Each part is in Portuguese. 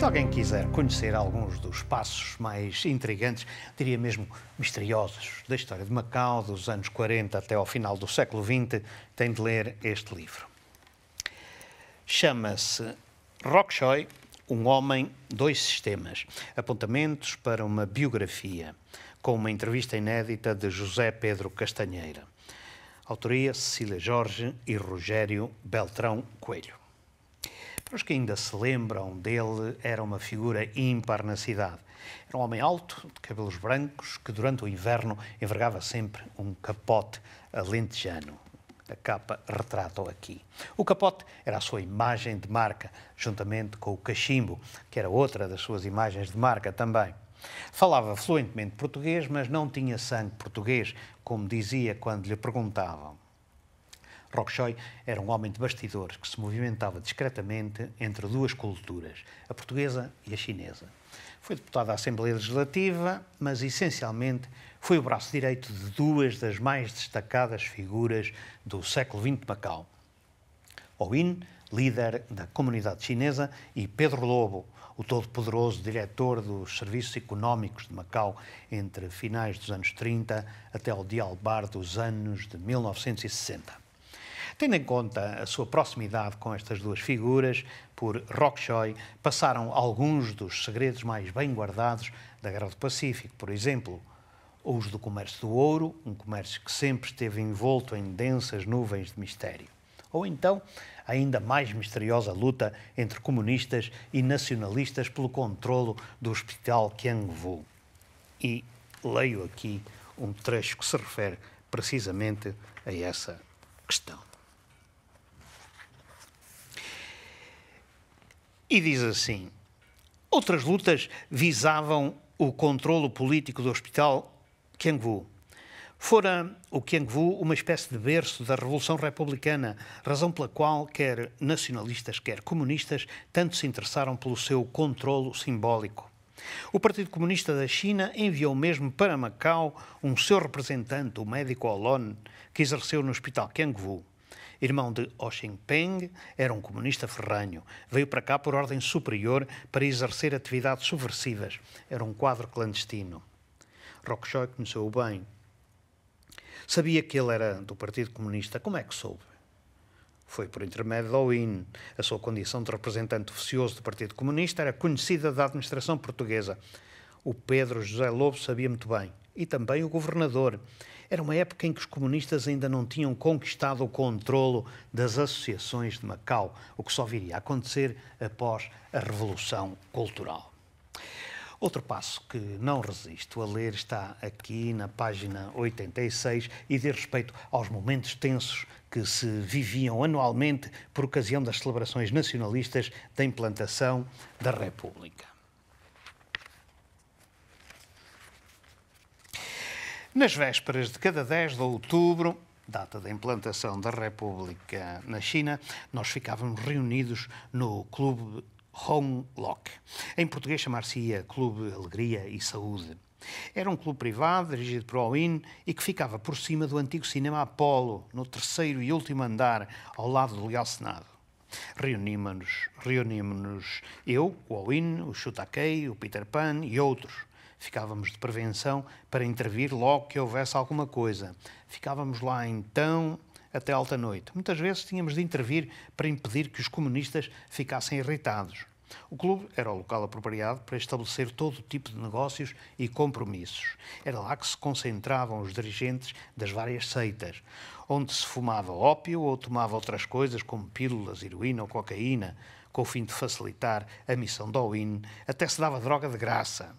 Se alguém quiser conhecer alguns dos passos mais intrigantes, diria mesmo misteriosos, da história de Macau, dos anos 40 até ao final do século XX, tem de ler este livro. Chama-se Rock Choi, um homem, dois sistemas. Apontamentos para uma biografia, com uma entrevista inédita de José Pedro Castanheira. Autoria Cecília Jorge e Rogério Beltrão Coelho. Para os que ainda se lembram dele, era uma figura ímpar na cidade. Era um homem alto, de cabelos brancos, que durante o inverno envergava sempre um capote alentejano. A capa retrata-o aqui. O capote era a sua imagem de marca, juntamente com o cachimbo, que era outra das suas imagens de marca também. Falava fluentemente português, mas não tinha sangue português, como dizia quando lhe perguntavam. Rockchoy era um homem de bastidores que se movimentava discretamente entre duas culturas, a portuguesa e a chinesa. Foi deputado à Assembleia Legislativa, mas essencialmente foi o braço direito de duas das mais destacadas figuras do século XX de Macau. Owen, líder da comunidade chinesa, e Pedro Lobo, o todo-poderoso diretor dos Serviços Económicos de Macau entre finais dos anos 30 até o dialbar dos anos de 1960. Tendo em conta a sua proximidade com estas duas figuras, por Choi, passaram alguns dos segredos mais bem guardados da Guerra do Pacífico, por exemplo, os do comércio do ouro, um comércio que sempre esteve envolto em densas nuvens de mistério. Ou então, a ainda mais misteriosa luta entre comunistas e nacionalistas pelo controlo do Hospital Vu. E leio aqui um trecho que se refere precisamente a essa questão. E diz assim: outras lutas visavam o controlo político do hospital Kiangwu. Fora o Kiangwu uma espécie de berço da Revolução Republicana, razão pela qual quer nacionalistas, quer comunistas, tanto se interessaram pelo seu controlo simbólico. O Partido Comunista da China enviou mesmo para Macau um seu representante, o médico Olon, que exerceu no Hospital Kiangwu. Irmão de Ho Chi era um comunista ferranho. Veio para cá por ordem superior para exercer atividades subversivas. Era um quadro clandestino. Rockchoy é conheceu-o bem. Sabia que ele era do Partido Comunista. Como é que soube? Foi por intermédio da OIN. A sua condição de representante oficioso do Partido Comunista era conhecida da administração portuguesa. O Pedro José Lobo sabia muito bem e também o governador. Era uma época em que os comunistas ainda não tinham conquistado o controlo das associações de Macau, o que só viria a acontecer após a Revolução Cultural. Outro passo que não resisto a ler está aqui na página 86 e diz respeito aos momentos tensos que se viviam anualmente por ocasião das celebrações nacionalistas da implantação da República. Nas vésperas de cada 10 de outubro, data da implantação da República na China, nós ficávamos reunidos no Clube Hong Lok. Em português chamar-se-ia Clube Alegria e Saúde. Era um clube privado dirigido por Owen, e que ficava por cima do antigo cinema Apollo, no terceiro e último andar, ao lado do Legal Senado. Reunimos-nos, reunimos-nos eu, o Owen, o Shutakei, o Peter Pan e outros Ficávamos de prevenção para intervir logo que houvesse alguma coisa. Ficávamos lá então até alta noite. Muitas vezes tínhamos de intervir para impedir que os comunistas ficassem irritados. O clube era o local apropriado para estabelecer todo o tipo de negócios e compromissos. Era lá que se concentravam os dirigentes das várias seitas, onde se fumava ópio ou tomava outras coisas como pílulas, heroína ou cocaína, com o fim de facilitar a missão do Win, até se dava droga de graça.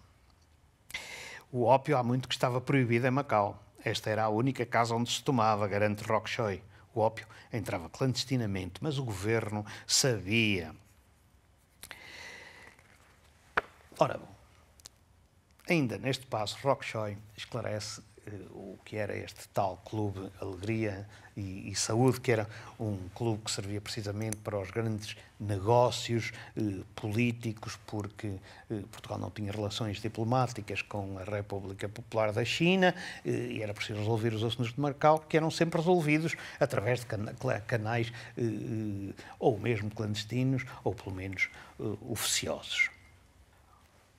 O ópio há muito que estava proibido em Macau. Esta era a única casa onde se tomava, garante Rockchoy. O ópio entrava clandestinamente, mas o governo sabia. Ora, ainda neste passo, Rockchoy esclarece eh, o que era este tal clube Alegria e, e, Saúde, que era um clube que servia precisamente para os grandes negócios eh, políticos, porque eh, Portugal não tinha relações diplomáticas com a República Popular da China eh, e era preciso resolver os assuntos de Macau, que eram sempre resolvidos através de canais eh, eh, ou mesmo clandestinos, ou pelo menos oficiosos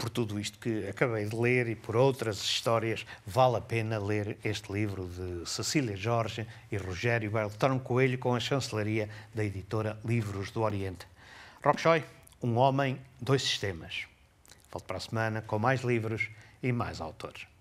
por tudo isto que acabei de ler e por outras histórias, vale a pena ler este livro de Cecília Jorge e Rogério Beltrão Coelho com a chancelaria da editora Livros do Oriente. Rockshoy, um homem, dois sistemas. Volto para a semana com mais livros e mais autores.